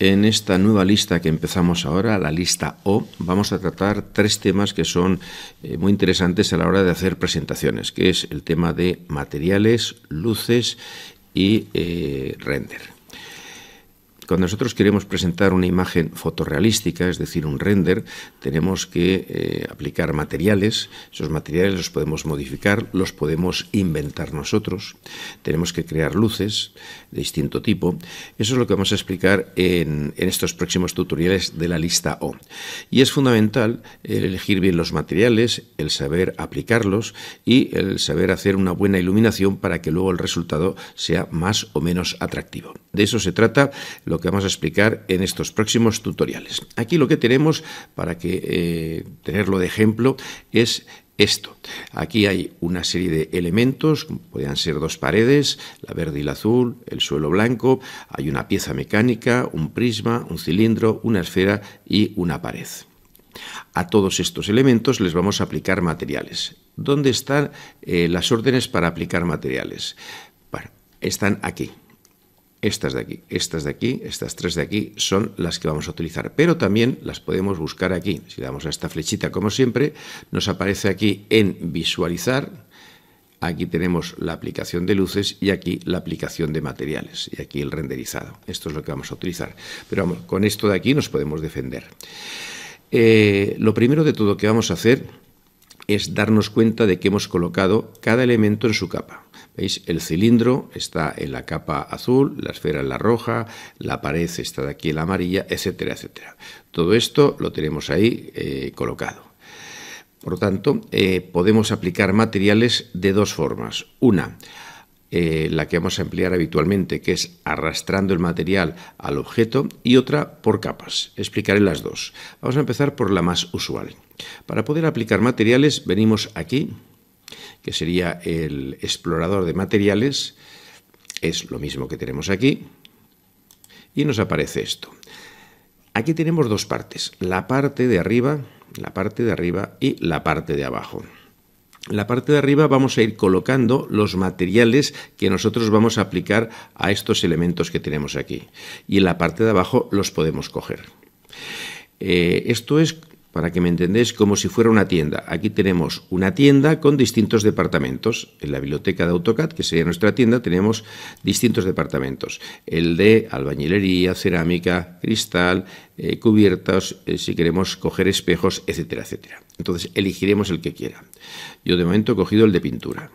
En esta nueva lista que empezamos ahora, la lista O, vamos a tratar tres temas que son eh, muy interesantes a la hora de hacer presentaciones, que es el tema de materiales, luces y eh, render. Cuando nosotros queremos presentar una imagen fotorrealística, es decir, un render, tenemos que eh, aplicar materiales, esos materiales los podemos modificar, los podemos inventar nosotros, tenemos que crear luces de distinto tipo. Eso es lo que vamos a explicar en, estos próximos tutoriales de la lista O. Y es fundamental elegir bien los materiales, el saber aplicarlos y el saber hacer una buena iluminación para que luego el resultado sea más o menos atractivo. De eso se trata lo que vamos a explicar en estos próximos tutoriales. Aquí lo que tenemos, para que eh, tenerlo de ejemplo, es esto. Aquí hay una serie de elementos, podrían ser dos paredes, la verde y la azul, el suelo blanco, hay una pieza mecánica, un prisma, un cilindro, una esfera y una pared. A todos estos elementos les vamos a aplicar materiales. ¿Dónde están eh, las órdenes para aplicar materiales? están aquí estas de aquí, estas de aquí, estas tres de aquí son las que vamos a utilizar, pero también las podemos buscar aquí. Si damos a esta flechita, como siempre, nos aparece aquí en visualizar, aquí tenemos la aplicación de luces y aquí la aplicación de materiales y aquí el renderizado. Esto es lo que vamos a utilizar, pero vamos, con esto de aquí nos podemos defender. Eh, lo primero de todo que vamos a hacer es darnos cuenta de que hemos colocado cada elemento en su capa. ¿Veis? El cilindro está en la capa azul, la esfera en la roja, la pared está de aquí en la amarilla, etcétera, etcétera. Todo esto lo tenemos ahí eh, colocado. Por lo tanto, eh, podemos aplicar materiales de dos formas. Una, eh, la que vamos a emplear habitualmente, que es arrastrando el material al objeto, y otra por capas. Explicaré las dos. Vamos a empezar por la más usual. Para poder aplicar materiales venimos aquí que sería el explorador de materiales, es lo mismo que tenemos aquí, y nos aparece esto. Aquí tenemos dos partes, la parte de arriba, la parte de arriba y la parte de abajo. la parte de arriba vamos a ir colocando los materiales que nosotros vamos a aplicar a estos elementos que tenemos aquí. Y en la parte de abajo los podemos coger. Eh, esto es para que me entendáis como si fuera una tienda. Aquí tenemos una tienda con distintos departamentos. En la biblioteca de AutoCAD, que sería nuestra tienda, tenemos distintos departamentos. El de albañilería, cerámica, cristal, eh, cubiertas, eh, si queremos coger espejos, etcétera, etcétera. Entonces elegiremos el que quiera. Yo de momento he cogido el de pintura.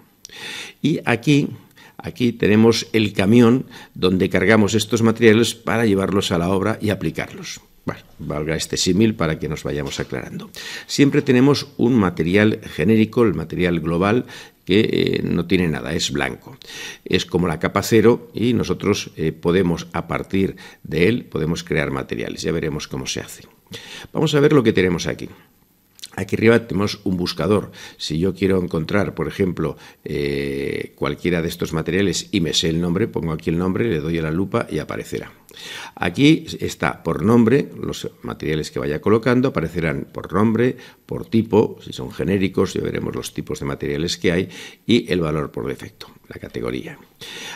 Y aquí Aquí tenemos el camión donde cargamos estos materiales para llevarlos a la obra y aplicarlos. Bueno, valga este símil para que nos vayamos aclarando. Siempre tenemos un material genérico, el material global, que eh, no tiene nada, es blanco. Es como la capa cero y nosotros eh, podemos, a partir de él, podemos crear materiales. Ya veremos cómo se hace. Vamos a ver lo que tenemos aquí. Aquí arriba tenemos un buscador. Si yo quiero encontrar, por ejemplo, eh, cualquiera de estos materiales y me sé el nombre, pongo aquí el nombre, le doy a la lupa y aparecerá. Aquí está por nombre, los materiales que vaya colocando aparecerán por nombre, por tipo, si son genéricos, ya veremos los tipos de materiales que hay, y el valor por defecto, la categoría.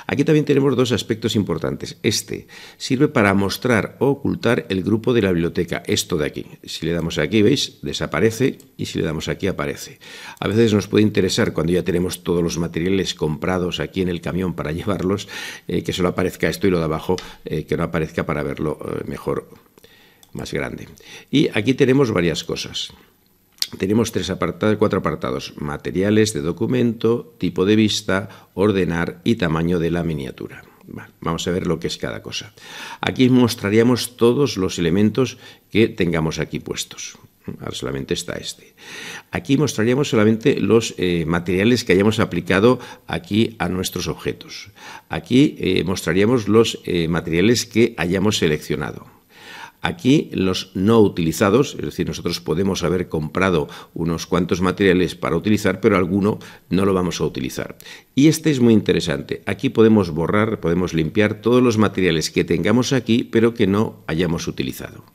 Aquí también tenemos dos aspectos importantes. Este sirve para mostrar o ocultar el grupo de la biblioteca, esto de aquí. Si le damos aquí, veis, desaparece y si le damos aquí aparece. A veces nos puede interesar cuando ya tenemos todos los materiales comprados aquí en el camión para llevarlos, eh, que solo aparezca esto y lo de abajo eh, que no aparezca para verlo eh, mejor, más grande. Y aquí tenemos varias cosas. Tenemos tres apartados, cuatro apartados, materiales de documento, tipo de vista, ordenar y tamaño de la miniatura vamos a ver lo que es cada cosa. Aquí mostraríamos todos los elementos que tengamos aquí puestos. solamente está este. Aquí mostraríamos solamente los eh, materiales que hayamos aplicado aquí a nuestros objetos. Aquí eh, mostraríamos los eh, materiales que hayamos seleccionado. Aquí los no utilizados, es decir, nosotros podemos haber comprado unos cuantos materiales para utilizar, pero alguno no lo vamos a utilizar. Y este es muy interesante. Aquí podemos borrar, podemos limpiar todos los materiales que tengamos aquí, pero que no hayamos utilizado.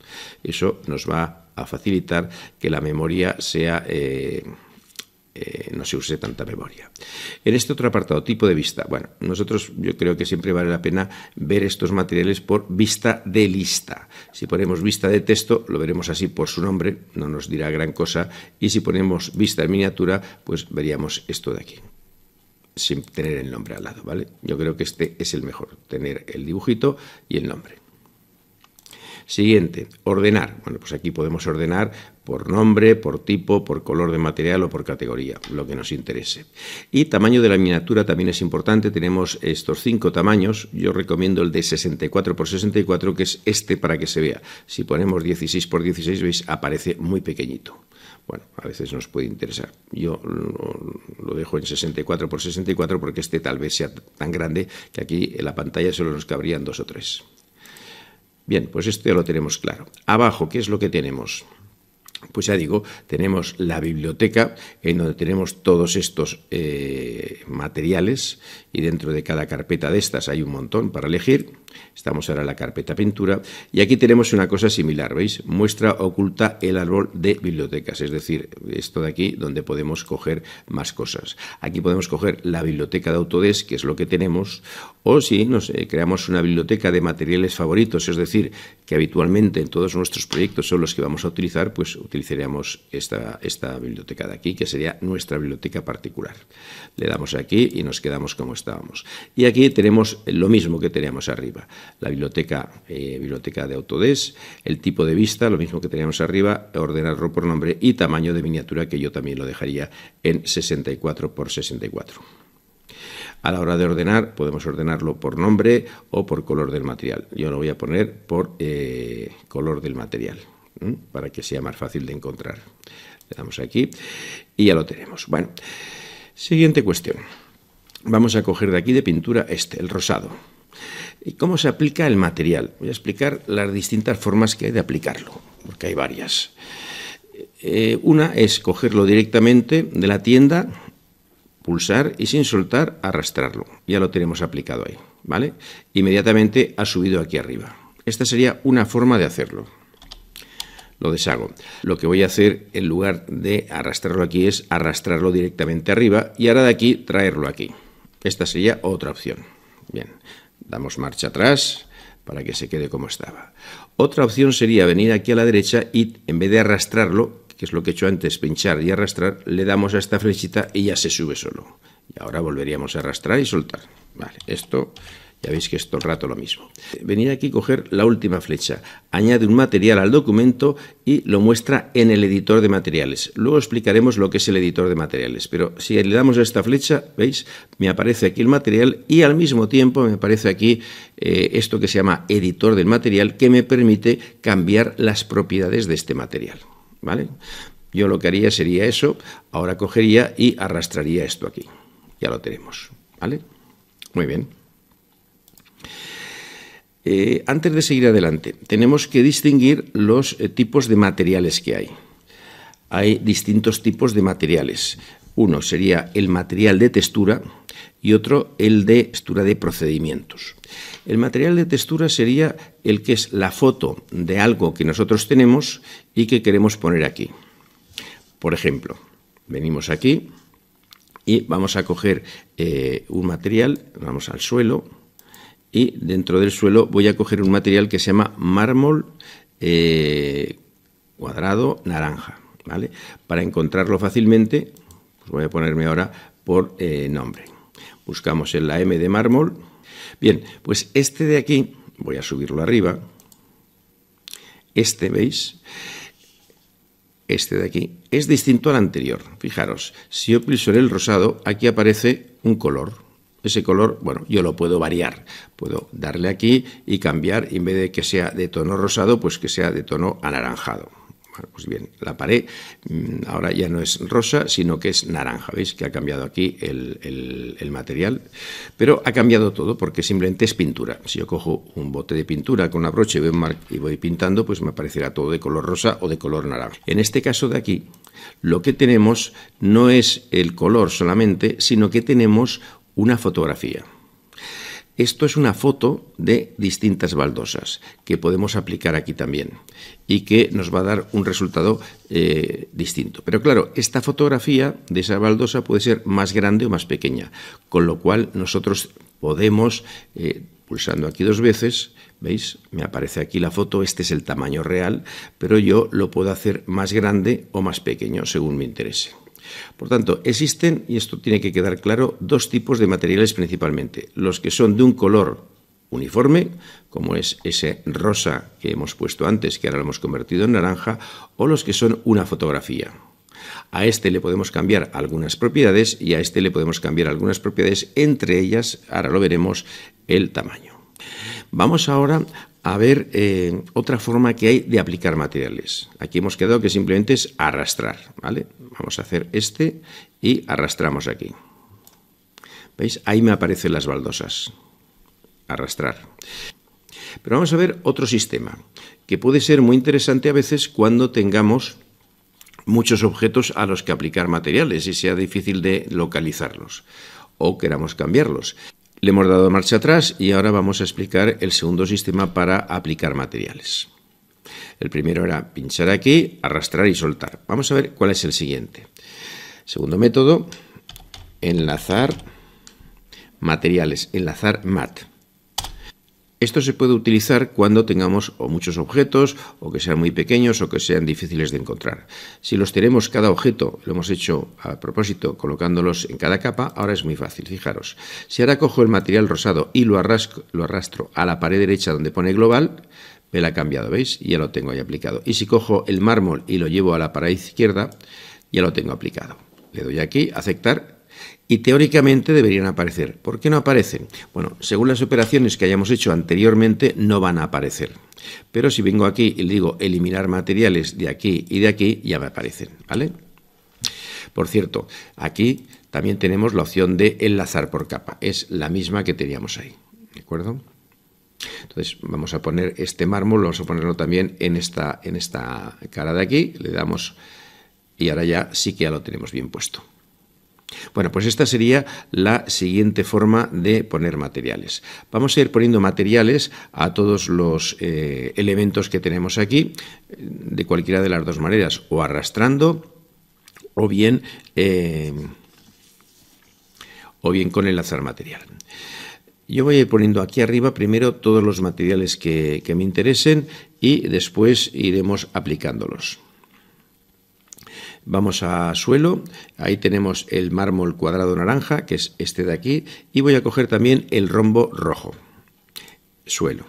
Eso nos va a facilitar que la memoria sea... Eh, eh, no se use tanta memoria. En este otro apartado, tipo de vista. Bueno, nosotros yo creo que siempre vale la pena ver estos materiales por vista de lista. Si ponemos vista de texto, lo veremos así por su nombre, no nos dirá gran cosa. Y si ponemos vista en miniatura, pues veríamos esto de aquí sin tener el nombre al lado, ¿vale? Yo creo que este es el mejor, tener el dibujito y el nombre. Siguiente, ordenar. Bueno, pues aquí podemos ordenar por nombre, por tipo, por color de material o por categoría, lo que nos interese. Y tamaño de la miniatura también es importante, tenemos estos cinco tamaños, yo recomiendo el de 64 x 64 que es este para que se vea. Si ponemos 16 x 16 veis aparece muy pequeñito. Bueno, a veces nos puede interesar. Yo lo, dejo en 64 x 64 porque este tal vez sea tan grande que aquí en la pantalla solo nos cabrían dos o tres. Bien, pues esto ya lo tenemos claro. Abajo, ¿qué es lo que tenemos? pues ya digo, tenemos la biblioteca en donde tenemos todos estos eh, materiales y dentro de cada carpeta de estas hay un montón para elegir. Estamos ahora en la carpeta pintura y aquí tenemos una cosa similar, ¿veis? Muestra oculta el árbol de bibliotecas, es decir, esto de aquí donde podemos coger más cosas. Aquí podemos coger la biblioteca de Autodesk, que es lo que tenemos, o si nos creamos una biblioteca de materiales favoritos, es decir, que habitualmente en todos nuestros proyectos son los que vamos a utilizar, pues utilizaríamos esta, esta biblioteca de aquí, que sería nuestra biblioteca particular. Le damos aquí y nos quedamos como estábamos. Y aquí tenemos lo mismo que teníamos arriba la, biblioteca, eh, biblioteca de Autodesk, el tipo de vista, lo mismo que teníamos arriba, ordenarlo por nombre y tamaño de miniatura, que yo también lo dejaría en 64 x 64. A la hora de ordenar, podemos ordenarlo por nombre o por color del material. Yo lo voy a poner por eh, color del material, para que sea más fácil de encontrar. Le damos aquí y ya lo tenemos. Bueno, siguiente cuestión. Vamos a coger de aquí de pintura este, el rosado. ¿Y cómo se aplica el material? Voy a explicar las distintas formas que hay de aplicarlo, porque hay varias. Eh, una es cogerlo directamente de la tienda, pulsar y sin soltar arrastrarlo. Ya lo tenemos aplicado ahí, ¿vale? Inmediatamente ha subido aquí arriba. Esta sería una forma de hacerlo. Lo deshago. Lo que voy a hacer en lugar de arrastrarlo aquí es arrastrarlo directamente arriba y ahora de aquí traerlo aquí. Esta sería otra opción. Bien, Damos marcha atrás para que se quede como estaba. Otra opción sería venir aquí a la derecha y en vez de arrastrarlo, que es lo que he hecho antes, pinchar y arrastrar, le damos a esta flechita y ya se sube solo. Y ahora volveríamos a arrastrar y soltar. Vale, esto ya veis que es todo el rato lo mismo. Venir aquí, coger la última flecha, añade un material al documento y lo muestra en el editor de materiales. Luego explicaremos lo que es el editor de materiales, pero si le damos a esta flecha, veis, me aparece aquí el material y al mismo tiempo me aparece aquí eh, esto que se llama editor del material que me permite cambiar las propiedades de este material. ¿Vale? Yo lo que haría sería eso, ahora cogería y arrastraría esto aquí. Ya lo tenemos, ¿vale? Muy bien. Eh, antes de seguir adelante, tenemos que distinguir los eh, tipos de materiales que hay. Hay distintos tipos de materiales. Uno sería el material de textura y otro el de textura de procedimientos. El material de textura sería el que es la foto de algo que nosotros tenemos y que queremos poner aquí. Por ejemplo, venimos aquí y vamos a coger eh, un material, vamos al suelo, y dentro del suelo voy a coger un material que se llama mármol eh, cuadrado naranja. ¿vale? Para encontrarlo fácilmente, pues voy a ponerme ahora por eh, nombre. Buscamos en la M de mármol. Bien, pues este de aquí, voy a subirlo arriba. Este, ¿veis? Este de aquí es distinto al anterior. Fijaros, si yo en el rosado, aquí aparece un color ese color, bueno, yo lo puedo variar. Puedo darle aquí y cambiar, en vez de que sea de tono rosado, pues que sea de tono anaranjado. Bueno, pues bien, la pared mm, ahora ya no es rosa, sino que es naranja. ¿Veis que ha cambiado aquí el, material? Pero ha cambiado todo porque simplemente es pintura. Si yo cojo un bote de pintura con una brocha y voy pintando, pues me aparecerá todo de color rosa o de color naranja. En este caso de aquí, lo que tenemos no es el color solamente, sino que tenemos una fotografía. Esto es una foto de distintas baldosas que podemos aplicar aquí también y que nos va a dar un resultado eh, distinto. Pero claro, esta fotografía de esa baldosa puede ser más grande o más pequeña, con lo cual nosotros podemos, eh, pulsando aquí dos veces, ¿veis? Me aparece aquí la foto, este es el tamaño real, pero yo lo puedo hacer más grande o más pequeño según me interese. Por tanto, existen, y esto tiene que quedar claro, dos tipos de materiales principalmente. Los que son de un color uniforme, como es ese rosa que hemos puesto antes, que ahora lo hemos convertido en naranja, o los que son una fotografía. A este le podemos cambiar algunas propiedades y a este le podemos cambiar algunas propiedades, entre ellas, ahora lo veremos, el tamaño. Vamos ahora a ver eh, otra forma que hay de aplicar materiales. Aquí hemos quedado que simplemente es arrastrar, ¿vale? Vamos a hacer este y arrastramos aquí. ¿Veis? Ahí me aparecen las baldosas. Arrastrar. Pero vamos a ver otro sistema, que puede ser muy interesante a veces cuando tengamos muchos objetos a los que aplicar materiales y sea difícil de localizarlos o queramos cambiarlos. Le hemos dado marcha atrás y ahora vamos a explicar el segundo sistema para aplicar materiales. El primero era pinchar aquí, arrastrar y soltar. Vamos a ver cuál es el siguiente. Segundo método, enlazar materiales, enlazar mat. Esto se puede utilizar cuando tengamos muchos objetos, o que sean muy pequeños, o que sean difíciles de encontrar. Si los tenemos cada objeto, lo hemos hecho a propósito colocándolos en cada capa, ahora es muy fácil, fijaros. Si ahora cojo el material rosado y lo, lo arrastro a la pared derecha donde pone global, me la ha cambiado, ¿veis? Ya lo tengo ahí aplicado. Y si cojo el mármol y lo llevo a la pared izquierda, ya lo tengo aplicado. Le doy aquí, aceptar, y teóricamente deberían aparecer. ¿Por qué no aparecen? Bueno, según las operaciones que hayamos hecho anteriormente, no van a aparecer. Pero si vengo aquí y le digo eliminar materiales de aquí y de aquí, ya me aparecen, ¿vale? Por cierto, aquí también tenemos la opción de enlazar por capa. Es la misma que teníamos ahí, ¿de acuerdo? Entonces vamos a poner este mármol, vamos a ponerlo también en esta, en esta cara de aquí, le damos y ahora ya sí que ya lo tenemos bien puesto. Bueno, pues esta sería la siguiente forma de poner materiales. Vamos a ir poniendo materiales a todos los eh, elementos que tenemos aquí, eh, de cualquiera de las dos maneras, o arrastrando o bien, con eh, o bien con enlazar material. Yo voy a ir poniendo aquí arriba primero todos los materiales que me interesen y después iremos aplicándolos. Vamos a suelo, ahí tenemos el mármol cuadrado naranja, que es este de aquí, y voy a coger también el rombo rojo. Suelo.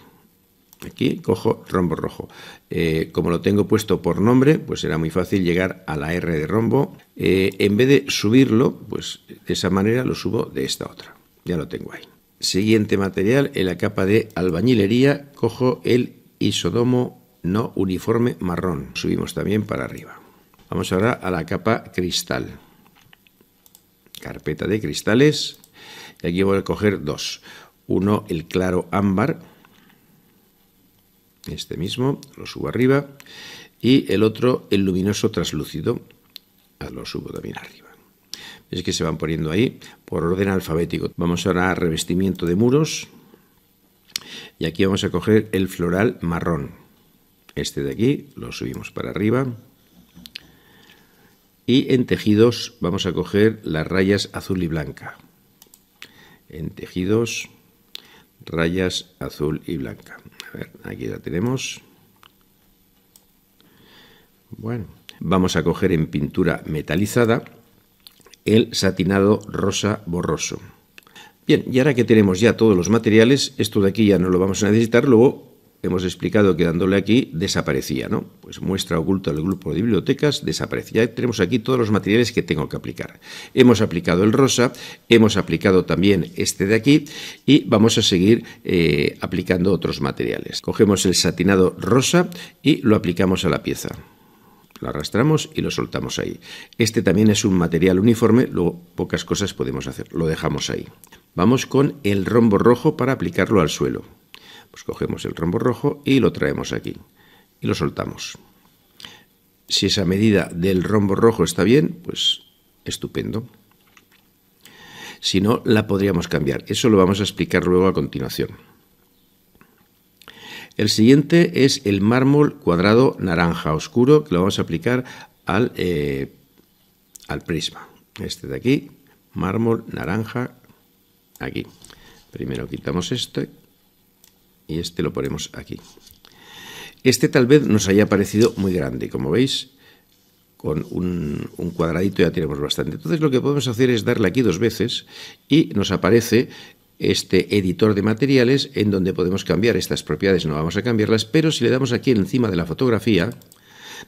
Aquí cojo rombo rojo. Eh, como lo tengo puesto por nombre, pues será muy fácil llegar a la R de rombo. Eh, en vez de subirlo, pues de esa manera lo subo de esta otra. Ya lo tengo ahí. Siguiente material, en la capa de albañilería, cojo el isodomo no uniforme marrón. Subimos también para arriba. Vamos ahora a la capa cristal. Carpeta de cristales. Y aquí voy a coger dos. Uno, el claro ámbar. Este mismo, lo subo arriba. Y el otro, el luminoso translúcido. Ah, lo subo también arriba. Es que se van poniendo ahí por orden alfabético. Vamos ahora a revestimiento de muros. Y aquí vamos a coger el floral marrón. Este de aquí lo subimos para arriba. Y en tejidos vamos a coger las rayas azul y blanca. En tejidos, rayas azul y blanca. A ver, aquí la tenemos. Bueno, vamos a coger en pintura metalizada el satinado rosa borroso. Bien, y ahora que tenemos ya todos los materiales, esto de aquí ya no lo vamos a necesitar, luego hemos explicado que dándole aquí desaparecía, ¿no? Pues muestra oculta del grupo de bibliotecas desaparecía. tenemos aquí todos los materiales que tengo que aplicar. Hemos aplicado el rosa, hemos aplicado también este de aquí y vamos a seguir eh, aplicando otros materiales. Cogemos el satinado rosa y lo aplicamos a la pieza. Lo arrastramos y lo soltamos ahí. Este también es un material uniforme, luego pocas cosas podemos hacer. Lo dejamos ahí. Vamos con el rombo rojo para aplicarlo al suelo. Pues cogemos el rombo rojo y lo traemos aquí y lo soltamos. Si esa medida del rombo rojo está bien, pues estupendo. Si no, la podríamos cambiar. Eso lo vamos a explicar luego a continuación. El siguiente es el mármol cuadrado naranja oscuro, que lo vamos a aplicar al, eh, al prisma. Este de aquí, mármol naranja, aquí. Primero quitamos este y este lo ponemos aquí. Este tal vez nos haya parecido muy grande, como veis, con un, cuadradito ya tenemos bastante. Entonces lo que podemos hacer es darle aquí dos veces y nos aparece este editor de materiales en donde podemos cambiar estas propiedades, no vamos a cambiarlas, pero si le damos aquí encima de la fotografía,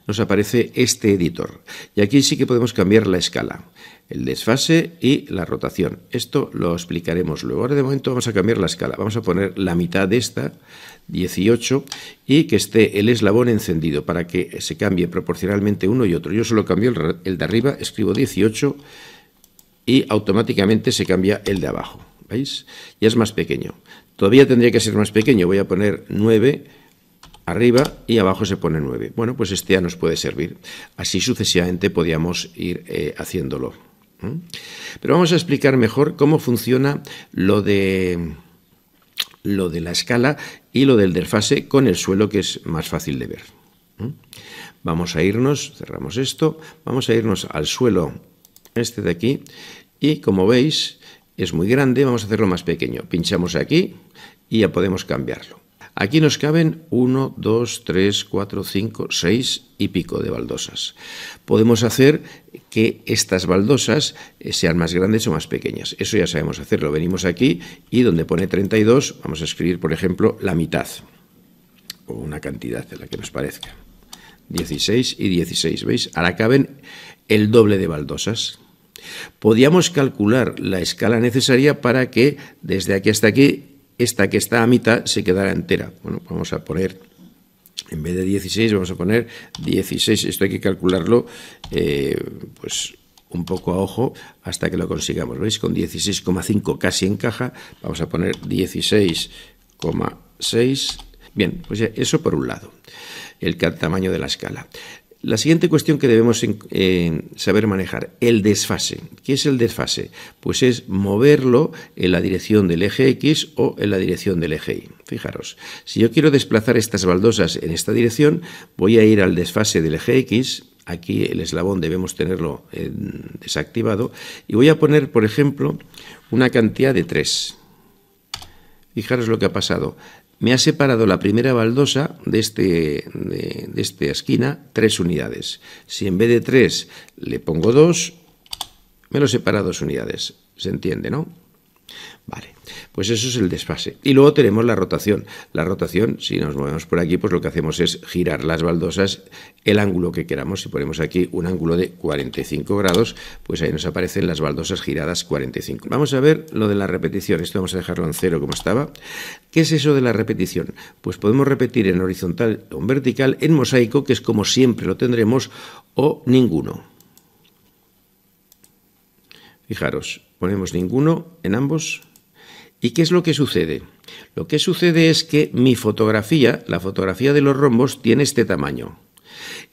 nos aparece este editor. Y aquí sí que podemos cambiar la escala, el desfase y la rotación. Esto lo explicaremos luego. Ahora de momento vamos a cambiar la escala. Vamos a poner la mitad de esta, 18, y que esté el eslabón encendido para que se cambie proporcionalmente uno y otro. Yo solo cambio el de arriba, escribo 18 y automáticamente se cambia el de abajo. ¿Veis? Ya es más pequeño. Todavía tendría que ser más pequeño. Voy a poner 9 arriba y abajo se pone 9. Bueno, pues este ya nos puede servir. Así sucesivamente podíamos ir eh, haciéndolo. Pero vamos a explicar mejor cómo funciona lo de lo de la escala y lo del desfase con el suelo que es más fácil de ver. Vamos a irnos, cerramos esto, vamos a irnos al suelo este de aquí y como veis es muy grande, vamos a hacerlo más pequeño. Pinchamos aquí y ya podemos cambiarlo. Aquí nos caben 1, 2, 3, 4, 5, 6 y pico de baldosas. Podemos hacer que estas baldosas eh, sean más grandes o más pequeñas. Eso ya sabemos hacerlo. Venimos aquí y donde pone 32 vamos a escribir, por ejemplo, la mitad o una cantidad de la que nos parezca. 16 y 16, ¿veis? Ahora caben el doble de baldosas. Podíamos calcular la escala necesaria para que desde aquí hasta aquí esta que está a mitad se quedará entera. Bueno, vamos a poner, en vez de 16, vamos a poner 16. Esto hay que calcularlo, eh, pues un poco a ojo hasta que lo consigamos. ¿Veis? Con 16,5 casi encaja. Vamos a poner 16,6. Bien, pues eso por un lado, el tamaño de la escala. La siguiente cuestión que debemos saber manejar, el desfase. ¿Qué es el desfase? Pues es moverlo en la dirección del eje X o en la dirección del eje Y. Fijaros, si yo quiero desplazar estas baldosas en esta dirección, voy a ir al desfase del eje X, aquí el eslabón debemos tenerlo eh, desactivado, y voy a poner, por ejemplo, una cantidad de 3. Fijaros lo que ha pasado. Me ha separado la primera baldosa de, este, de, esta esquina tres unidades. Si en vez de tres le pongo dos, me lo separa dos unidades. ¿Se entiende, no? Vale, pues eso es el desfase. Y luego tenemos la rotación. La rotación, si nos movemos por aquí, pues lo que hacemos es girar las baldosas el ángulo que queramos. Si ponemos aquí un ángulo de 45 grados, pues ahí nos aparecen las baldosas giradas 45. Vamos a ver lo de la repetición. Esto vamos a dejarlo en cero como estaba. ¿Qué es eso de la repetición? Pues podemos repetir en horizontal o en vertical, en mosaico, que es como siempre lo tendremos, o ninguno. Fijaros, ponemos ninguno en ambos. ¿Y qué es lo que sucede? Lo que sucede es que mi fotografía, la fotografía de los rombos, tiene este tamaño.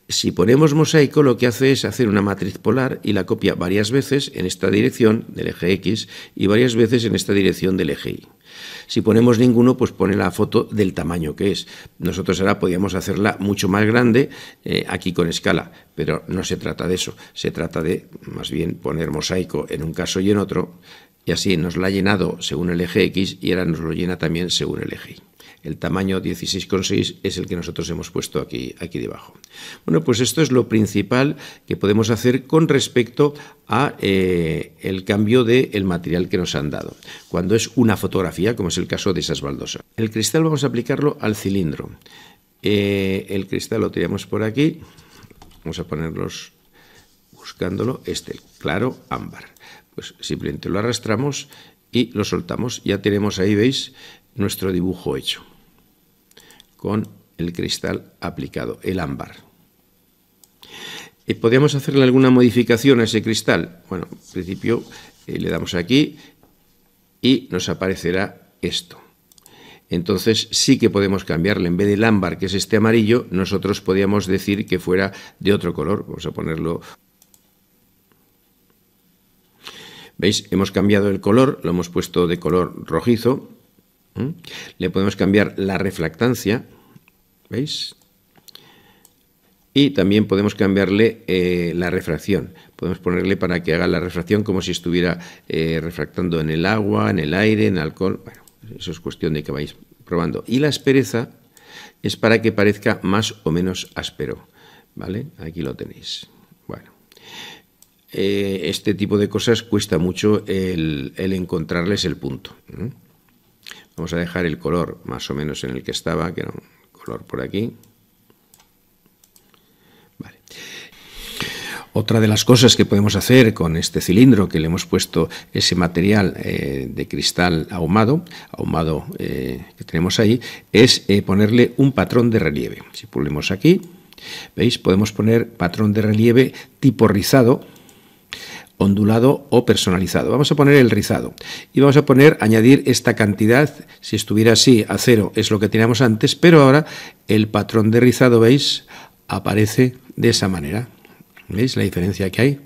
Si ponemos mosaico, lo que hace es hacer una matriz polar y la copia varias veces en esta dirección del eje X y varias veces en esta dirección del eje Y. Si ponemos ninguno, pues pone la foto del tamaño que es. Nosotros ahora podíamos hacerla mucho más grande eh, aquí con escala, pero no se trata de eso. Se trata de, más bien, poner mosaico en un caso y en otro, y así nos la ha llenado según el eje X y ahora nos lo llena también según el eje Y. El tamaño 16,6 es el que nosotros hemos puesto aquí, aquí debajo. Bueno, pues esto es lo principal que podemos hacer con respecto a eh, el cambio del material que nos han dado. Cuando es una fotografía, como es el caso de esas baldosas. El cristal vamos a aplicarlo al cilindro. Eh, el cristal lo tenemos por aquí. Vamos a ponerlos buscándolo. Este, claro ámbar. Pues simplemente lo arrastramos y lo soltamos. Ya tenemos ahí, veis, nuestro dibujo hecho con el cristal aplicado, el ámbar. Eh, ¿Podríamos hacerle alguna modificación a ese cristal? Bueno, en principio eh, le damos aquí y nos aparecerá esto. Entonces sí que podemos cambiarle. En vez del ámbar, que es este amarillo, nosotros podríamos decir que fuera de otro color. Vamos a ponerlo ¿Veis? Hemos cambiado el color, lo hemos puesto de color rojizo le podemos cambiar la refractancia, ¿veis? Y también podemos cambiarle eh, la refracción. Podemos ponerle para que haga la refracción como si estuviera eh, refractando en el agua, en el aire, en alcohol. Bueno, eso es cuestión de que vais probando. Y la aspereza es para que parezca más o menos áspero. ¿Vale? Aquí lo tenéis. Bueno. Eh, este tipo de cosas cuesta mucho el, encontrarles el punto. Vamos a dejar el color más o menos en el que estaba, que era un color por aquí. Otra de las cosas que podemos hacer con este cilindro que le hemos puesto ese material eh, de cristal ahumado, ahumado eh, que tenemos ahí, es eh, ponerle un patrón de relieve. Si pulimos aquí, veis, podemos poner patrón de relieve tipo rizado, ondulado o personalizado. Vamos a poner el rizado y vamos a poner añadir esta cantidad, si estuviera así a cero es lo que teníamos antes, pero ahora el patrón de rizado, veis, aparece de esa manera. ¿Veis la diferencia que hay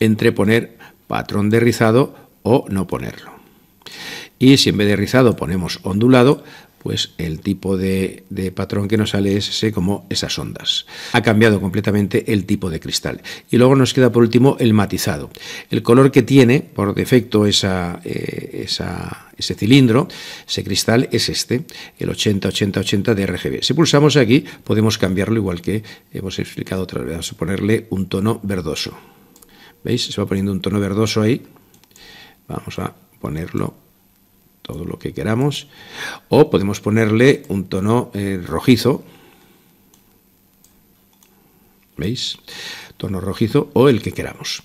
entre poner patrón de rizado o no ponerlo? Y si en vez de rizado ponemos ondulado, pues el tipo de, patrón que nos sale es ese como esas ondas. Ha cambiado completamente el tipo de cristal. Y luego nos queda por último el matizado. El color que tiene por defecto eh, ese cilindro, ese cristal, es este, el 80 80 de RGB. Si pulsamos aquí podemos cambiarlo igual que hemos explicado otra vez. Vamos a ponerle un tono verdoso. ¿Veis? Se va poniendo un tono verdoso ahí. Vamos a ponerlo todo lo que queramos, o podemos ponerle un tono eh, rojizo, ¿veis? Tono rojizo o el que queramos.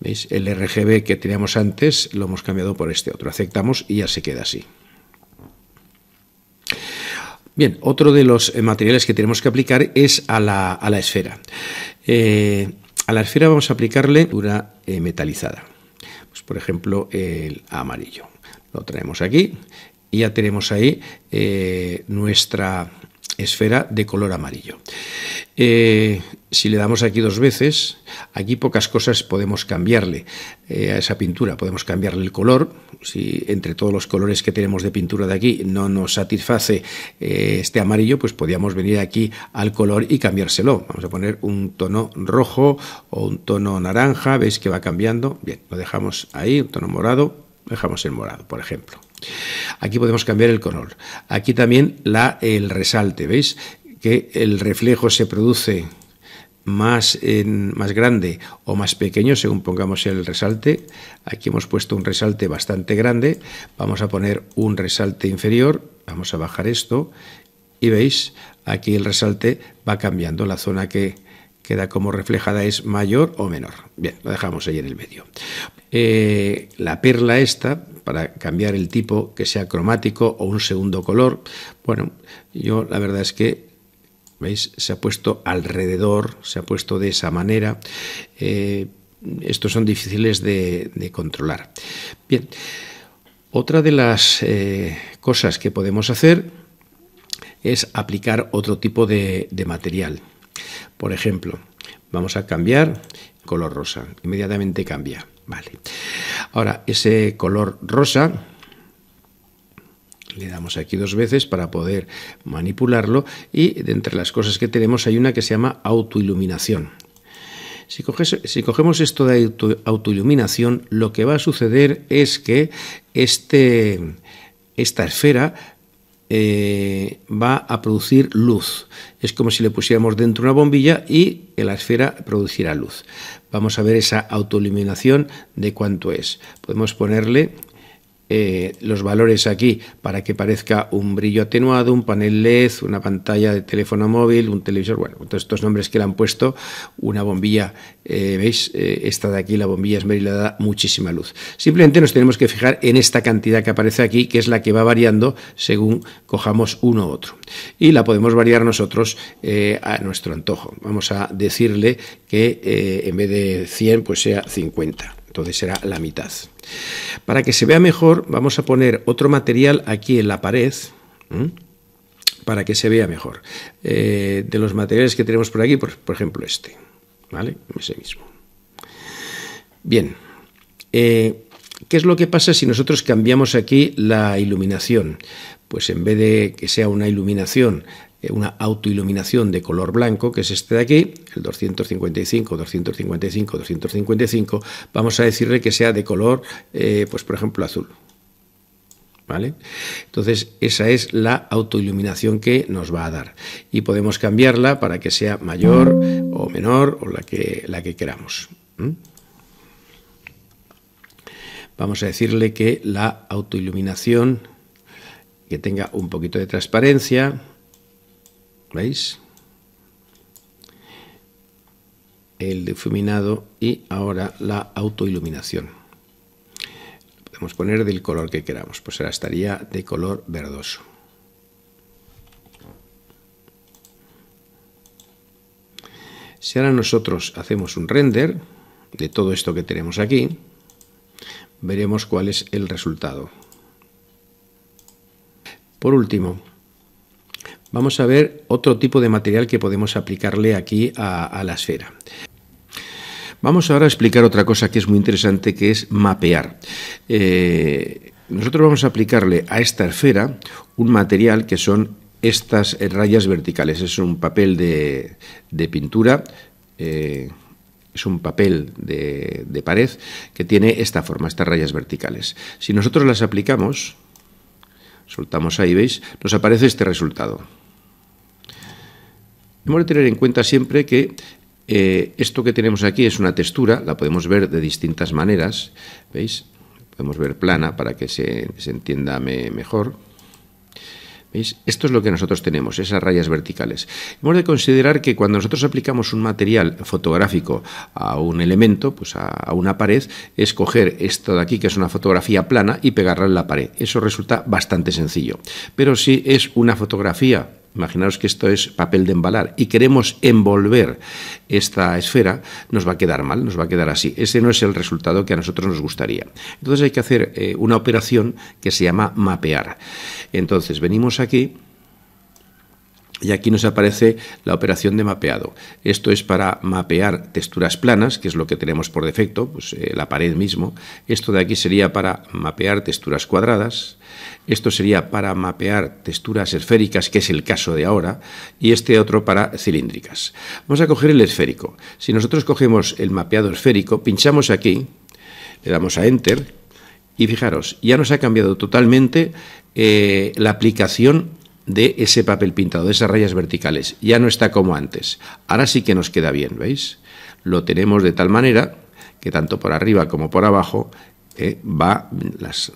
¿Veis? El RGB que teníamos antes lo hemos cambiado por este otro. Aceptamos y ya se queda así. Bien, otro de los eh, materiales que tenemos que aplicar es a la, esfera. Eh, a la esfera vamos a aplicarle una metalizada. Pues por ejemplo, el amarillo. Lo traemos aquí y ya tenemos ahí eh, nuestra esfera de color amarillo. Eh, si le damos aquí dos veces, aquí pocas cosas podemos cambiarle eh, a esa pintura. Podemos cambiarle el color. Si entre todos los colores que tenemos de pintura de aquí no nos satisface este amarillo, pues podríamos venir aquí al color y cambiárselo. Vamos a poner un tono rojo o un tono naranja. Veis que va cambiando. Bien, lo dejamos ahí, un tono morado dejamos el morado, por ejemplo. Aquí podemos cambiar el color. Aquí también la, el resalte, ¿veis? Que el reflejo se produce más, en, más grande o más pequeño según pongamos el resalte. Aquí hemos puesto un resalte bastante grande. Vamos a poner un resalte inferior. Vamos a bajar esto. Y veis, aquí el resalte va cambiando. La zona que queda como reflejada es mayor o menor. Bien, lo dejamos ahí en el medio. Eh, la perla esta, para cambiar el tipo que sea cromático o un segundo color. Bueno, yo la verdad es que, ¿veis? Se ha puesto alrededor, se ha puesto de esa manera. Eh, estos son difíciles de, controlar. Bien, otra de las eh, cosas que podemos hacer es aplicar otro tipo de material. Por ejemplo, vamos a cambiar color rosa. Inmediatamente cambia. Vale. Ahora, ese color rosa, le damos aquí dos veces para poder manipularlo y de entre las cosas que tenemos hay una que se llama autoiluminación. Si, cogemos esto de autoiluminación, lo que va a suceder es que este, esta esfera eh, va a producir luz. Es como si le pusiéramos dentro una bombilla y la esfera producirá luz vamos a ver esa autoeliminación de cuánto es. Podemos ponerle eh, los valores aquí para que parezca un brillo atenuado, un panel LED, una pantalla de teléfono móvil, un televisor, bueno, todos estos nombres que le han puesto, una bombilla, eh, veis, eh, esta de aquí, la bombilla es da muchísima luz. Simplemente nos tenemos que fijar en esta cantidad que aparece aquí, que es la que va variando según cojamos uno u otro. Y la podemos variar nosotros a nuestro antojo. Vamos a decirle que en vez de 100, pues sea 50 entonces será la mitad. Para que se vea mejor, vamos a poner otro material aquí en la pared, para que se vea mejor. Eh, de los materiales que tenemos por aquí, por, ejemplo este, ¿vale? Ese mismo. Bien, eh, ¿qué es lo que pasa si nosotros cambiamos aquí la iluminación? Pues en vez de que sea una iluminación eh, una autoiluminación de color blanco, que es este de aquí, el 255, 255, 255, vamos a decirle que sea de color, eh, pues por ejemplo, azul. ¿Vale? Entonces, esa es la autoiluminación que nos va a dar. Y podemos cambiarla para que sea mayor o menor o la que, la que queramos. Vamos a decirle que la autoiluminación que tenga un poquito de transparencia, ¿Veis? El difuminado y ahora la autoiluminación. Podemos poner del color que queramos, pues ahora estaría de color verdoso. Si ahora nosotros hacemos un render de todo esto que tenemos aquí, veremos cuál es el resultado. Por último, vamos a ver otro tipo de material que podemos aplicarle aquí a, la esfera. Vamos ahora a explicar otra cosa que es muy interesante, que es mapear. Eh, nosotros vamos a aplicarle a esta esfera un material que son estas rayas verticales. Es un papel de, pintura. Eh, es un papel de, de, pared que tiene esta forma, estas rayas verticales. Si nosotros las aplicamos, soltamos ahí, ¿veis? Nos aparece este resultado. Hemos de tener en cuenta siempre que eh, esto que tenemos aquí es una textura, la podemos ver de distintas maneras, ¿veis? Podemos ver plana para que se, entienda mejor. ¿Veis? Esto es lo que nosotros tenemos, esas rayas verticales. Hemos de considerar que cuando nosotros aplicamos un material fotográfico a un elemento, pues a, a, una pared, es coger esto de aquí, que es una fotografía plana, y pegarla en la pared. Eso resulta bastante sencillo. Pero si es una fotografía imaginaros que esto es papel de embalar y queremos envolver esta esfera, nos va a quedar mal, nos va a quedar así. Ese no es el resultado que a nosotros nos gustaría. Entonces hay que hacer eh, una operación que se llama mapear. Entonces venimos aquí y aquí nos aparece la operación de mapeado. Esto es para mapear texturas planas, que es lo que tenemos por defecto, pues, eh, la pared mismo. Esto de aquí sería para mapear texturas cuadradas. Esto sería para mapear texturas esféricas, que es el caso de ahora, y este otro para cilíndricas. Vamos a coger el esférico. Si nosotros cogemos el mapeado esférico, pinchamos aquí, le damos a Enter, y fijaros, ya nos ha cambiado totalmente eh, la aplicación de ese papel pintado, de esas rayas verticales. Ya no está como antes. Ahora sí que nos queda bien, ¿veis? Lo tenemos de tal manera que tanto por arriba como por abajo eh, va, las,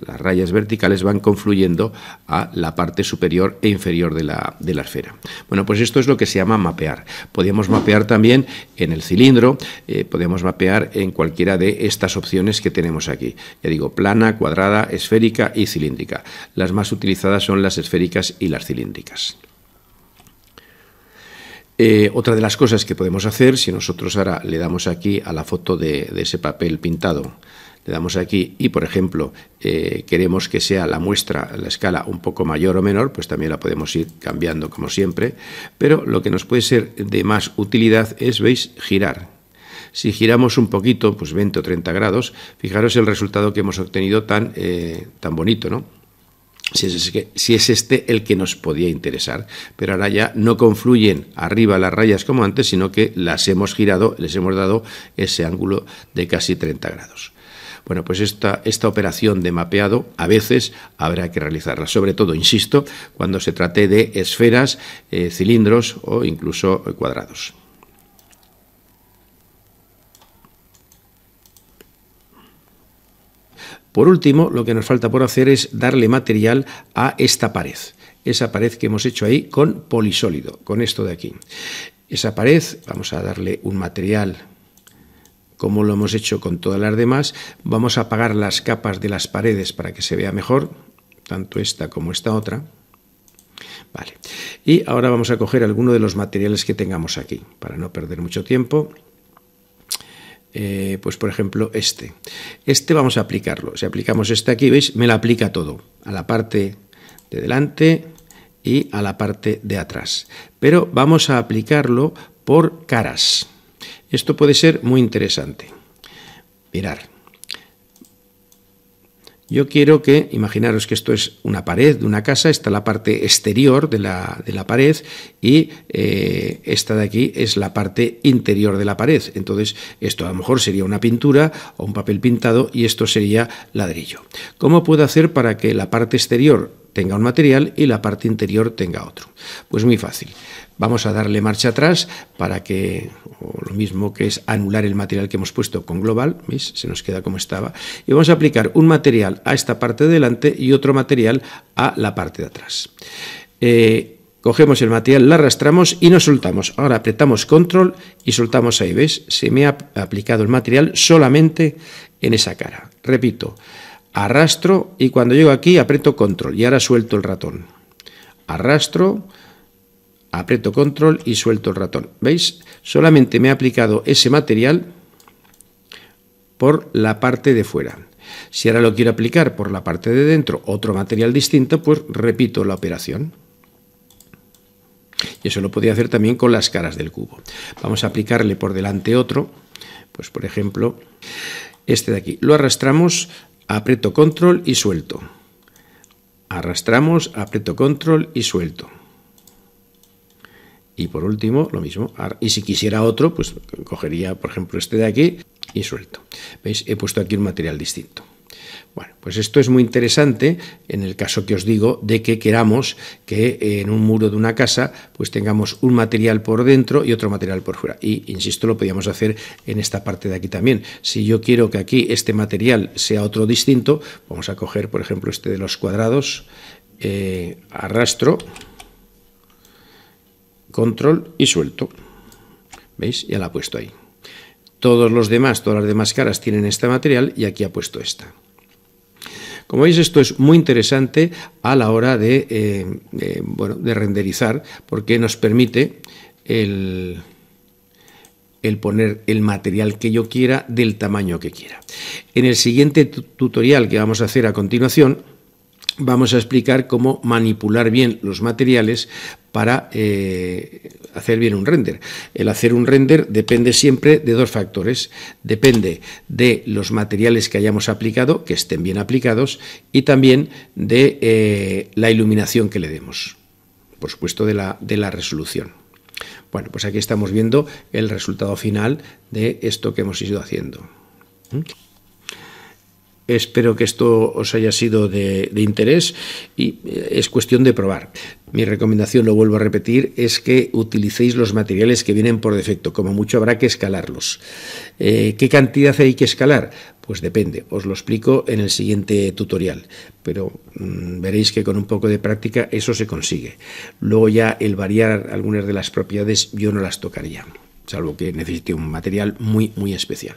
rayas verticales van confluyendo a la parte superior e inferior de la, esfera. Bueno, pues esto es lo que se llama mapear. Podemos mapear también en el cilindro, eh, podemos mapear en cualquiera de estas opciones que tenemos aquí. Ya digo, plana, cuadrada, esférica y cilíndrica. Las más utilizadas son las esféricas y las cilíndricas. Eh, otra de las cosas que podemos hacer, si nosotros ahora le damos aquí a la foto de ese papel pintado, le damos aquí y, por ejemplo, eh, queremos que sea la muestra, la escala un poco mayor o menor, pues también la podemos ir cambiando como siempre, pero lo que nos puede ser de más utilidad es, veis, girar. Si giramos un poquito, pues 20 o 30 grados, fijaros el resultado que hemos obtenido tan, eh, tan bonito, ¿no? Si si es, este el que nos podía interesar. Pero ahora ya no confluyen arriba las rayas como antes, sino que las hemos girado, les hemos dado ese ángulo de casi 30 grados. Bueno, pues esta, esta operación de mapeado a veces habrá que realizarla, sobre todo, insisto, cuando se trate de esferas, eh, cilindros o incluso cuadrados. Por último, lo que nos falta por hacer es darle material a esta pared, esa pared que hemos hecho ahí con polisólido, con esto de aquí. Esa pared, vamos a darle un material como lo hemos hecho con todas las demás, vamos a apagar las capas de las paredes para que se vea mejor, tanto esta como esta otra. Vale. Y ahora vamos a coger alguno de los materiales que tengamos aquí, para no perder mucho tiempo. Eh, pues por ejemplo este. Este vamos a aplicarlo. Si aplicamos este aquí, ¿veis? Me lo aplica todo. A la parte de delante y a la parte de atrás. Pero vamos a aplicarlo por caras. Esto puede ser muy interesante. Mirar. Yo quiero que, imaginaros que esto es una pared de una casa, está la parte exterior de la, de la pared y eh, esta de aquí es la parte interior de la pared. Entonces, esto a lo mejor sería una pintura o un papel pintado y esto sería ladrillo. ¿Cómo puedo hacer para que la parte exterior tenga un material y la parte interior tenga otro. Pues muy fácil. Vamos a darle marcha atrás para que, lo mismo que es anular el material que hemos puesto con global, ¿veis? se nos queda como estaba, y vamos a aplicar un material a esta parte de delante y otro material a la parte de atrás. Eh, cogemos el material, la arrastramos y nos soltamos. Ahora apretamos control y soltamos ahí, ¿ves? Se me ha aplicado el material solamente en esa cara. Repito, arrastro y cuando llego aquí aprieto control y ahora suelto el ratón. Arrastro, aprieto control y suelto el ratón. ¿Veis? Solamente me ha aplicado ese material por la parte de fuera. Si ahora lo quiero aplicar por la parte de dentro, otro material distinto, pues repito la operación. Y eso lo podía hacer también con las caras del cubo. Vamos a aplicarle por delante otro, pues por ejemplo, este de aquí. Lo arrastramos, aprieto control y suelto. Arrastramos, aprieto control y suelto. Y por último, lo mismo. Y si quisiera otro, pues cogería, por ejemplo, este de aquí y suelto. ¿Veis? He puesto aquí un material distinto. Bueno, pues esto es muy interesante en el caso que os digo de que queramos que en un muro de una casa pues tengamos un material por dentro y otro material por fuera. Y, insisto, lo podíamos hacer en esta parte de aquí también. Si yo quiero que aquí este material sea otro distinto, vamos a coger, por ejemplo, este de los cuadrados, eh, arrastro, control y suelto. ¿Veis? Ya la ha puesto ahí. Todos los demás, todas las demás caras tienen este material y aquí ha puesto esta. Como veis, esto es muy interesante a la hora de, eh, eh, renderizar, porque nos permite el poner el material que yo quiera del tamaño que quiera. En el siguiente tutorial que vamos a hacer a continuación, vamos a explicar cómo manipular bien los materiales para eh, hacer bien un render. El hacer un render depende siempre de dos factores. Depende de los materiales que hayamos aplicado, que estén bien aplicados, y también de eh, la iluminación que le demos, por supuesto de la, de la resolución. Bueno, pues aquí estamos viendo el resultado final de esto que hemos ido haciendo. ¿Mm? Espero que esto os haya sido de, interés y eh, es cuestión de probar. Mi recomendación, lo vuelvo a repetir, es que utilicéis los materiales que vienen por defecto. Como mucho habrá que escalarlos. Eh, ¿Qué cantidad hay que escalar? Pues depende, os lo explico en el siguiente tutorial, pero mm, veréis que con un poco de práctica eso se consigue. Luego ya el variar algunas de las propiedades yo no las tocaría, salvo que necesite un material muy, muy especial.